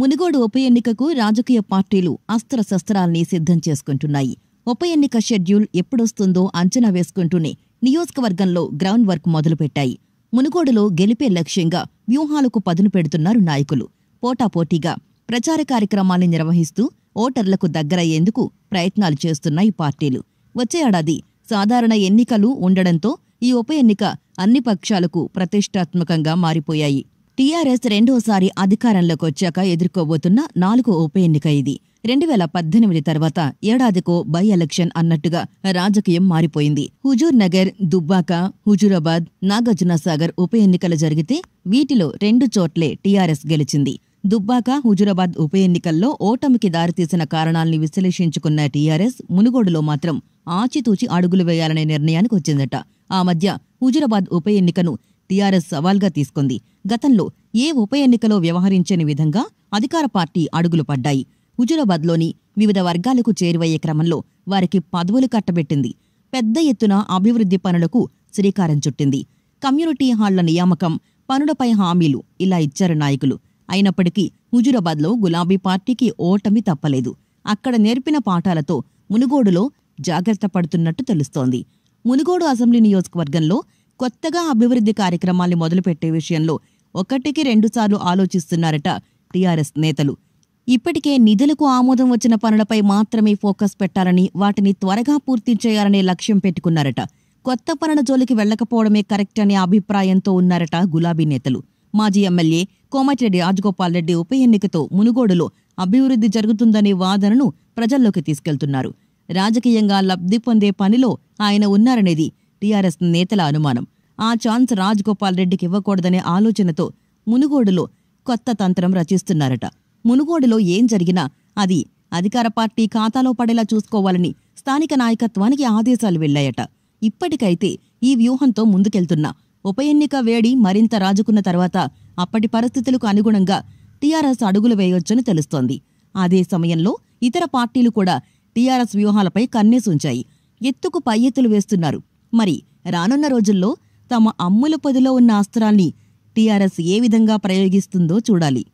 మునుగోడు ఉప ఎన్నికకు రాజకీయ పార్టీలు అస్త్రశస్త్రాల్ని సిద్ధం చేసుకుంటున్నాయి ఉప ఎన్నిక షెడ్యూల్ ఎప్పుడొస్తుందో అంచనా వేసుకుంటూనే నియోజకవర్గంలో గ్రౌండ్ వర్క్ మొదలుపెట్టాయి మునుగోడులో గెలిపే లక్ష్యంగా వ్యూహాలకు పదును పెడుతున్నారు నాయకులు పోటాపోటీగా ప్రచార కార్యక్రమాల్ని నిర్వహిస్తూ ఓటర్లకు దగ్గరయ్యేందుకు ప్రయత్నాలు చేస్తున్నాయి పార్టీలు వచ్చే ఏడాది సాధారణ ఎన్నికలు ఉండడంతో ఈ ఉప ఎన్నిక అన్ని పక్షాలకు ప్రతిష్టాత్మకంగా మారిపోయాయి టీఆర్ఎస్ రెండోసారి అధికారంలోకి వచ్చాక ఎదుర్కోబోతున్న నాలుగో ఉప ఎన్నిక ఇది రెండు వేల పద్దెనిమిది తర్వాత ఏడాదికో బై ఎలక్షన్ అన్నట్టుగా రాజకీయం మారిపోయింది హుజూర్ నగర్ దుబ్బాక హుజూరాబాద్ నాగార్జున సాగర్ ఉప ఎన్నికలు జరిగితే వీటిలో రెండు చోట్లే టీఆర్ఎస్ గెలిచింది దుబ్బాక హుజూరాబాద్ ఉప ఎన్నికల్లో ఓటమికి దారితీసిన కారణాల్ని విశ్లేషించుకున్న టీఆర్ఎస్ మునుగోడులో మాత్రం ఆచితూచి అడుగులు వేయాలనే నిర్ణయానికి వచ్చిందట ఆ మధ్య హుజూరాబాద్ ఉప ఎన్నికను టీఆర్ఎస్ సవాల్గా తీసుకుంది గతంలో ఏ ఉప ఎన్నికలో వ్యవహరించని విధంగా అధికార పార్టీ అడుగులు పడ్డాయి హుజురాబాద్లోని వివిధ వర్గాలకు చేరువయ్యే క్రమంలో వారికి పదవులు కట్టబెట్టింది పెద్ద ఎత్తున అభివృద్ధి పనులకు శ్రీకారం చుట్టింది కమ్యూనిటీ హాళ్ల నియామకం పనులపై హామీలు ఇలా ఇచ్చారు నాయకులు అయినప్పటికీ హుజురాబాద్లో గులాబీ పార్టీకి ఓటమి తప్పలేదు అక్కడ నేర్పిన పాఠాలతో మునుగోడులో జాగ్రత్త పడుతున్నట్టు తెలుస్తోంది మునుగోడు అసెంబ్లీ నియోజకవర్గంలో కొత్తగా అభివృద్ధి కార్యక్రమాల్ని మొదలుపెట్టే విషయంలో ఒకటికి రెండుసార్లు ఆలోచిస్తున్నారట టీఆర్ఎస్ నేతలు ఇప్పటికే నిధులకు ఆమోదం వచ్చిన పనులపై మాత్రమే ఫోకస్ పెట్టాలని వాటిని త్వరగా పూర్తి చేయాలనే లక్ష్యం పెట్టుకున్నారట కొత్త పనుల జోలికి వెళ్లకపోవడమే కరెక్ట్ అనే అభిప్రాయంతో ఉన్నారట గులాబీ నేతలు మాజీ ఎమ్మెల్యే కోమటిరెడ్డి రాజగోపాల్ రెడ్డి ఉప ఎన్నికతో మునుగోడులో అభివృద్ధి జరుగుతుందనే వాదనను ప్రజల్లోకి తీసుకెళ్తున్నారు రాజకీయంగా లబ్ధి పొందే పనిలో ఆయన ఉన్నారనేది టీఆర్ఎస్ నేతల అనుమానం ఆ ఛాన్స్ రాజ్గోపాల్ రెడ్డికి ఇవ్వకూడదనే ఆలోచనతో మునుగోడులో కొత్త తంత్రం రచిస్తున్నారట మునుగోడులో ఏం జరిగినా అది అధికార పార్టీ ఖాతాలో పడేలా చూసుకోవాలని స్థానిక నాయకత్వానికి ఆదేశాలు వెళ్లాయట ఇప్పటికైతే ఈ వ్యూహంతో ముందుకెళ్తున్నా ఉప ఎన్నిక వేడి మరింత రాజుకున్న తర్వాత అప్పటి పరిస్థితులకు అనుగుణంగా టీఆర్ఎస్ అడుగులు వేయొచ్చని తెలుస్తోంది అదే సమయంలో ఇతర పార్టీలు కూడా టీఆర్ఎస్ వ్యూహాలపై కన్నేసుంచాయి ఎత్తుకు పై ఎత్తులు వేస్తున్నారు మరి రానున్న రోజుల్లో తమ అమ్ముల పదిలో ఉన్న అస్త్రాల్ని టీఆర్ఎస్ ఏ విధంగా ప్రయోగిస్తుందో చూడాలి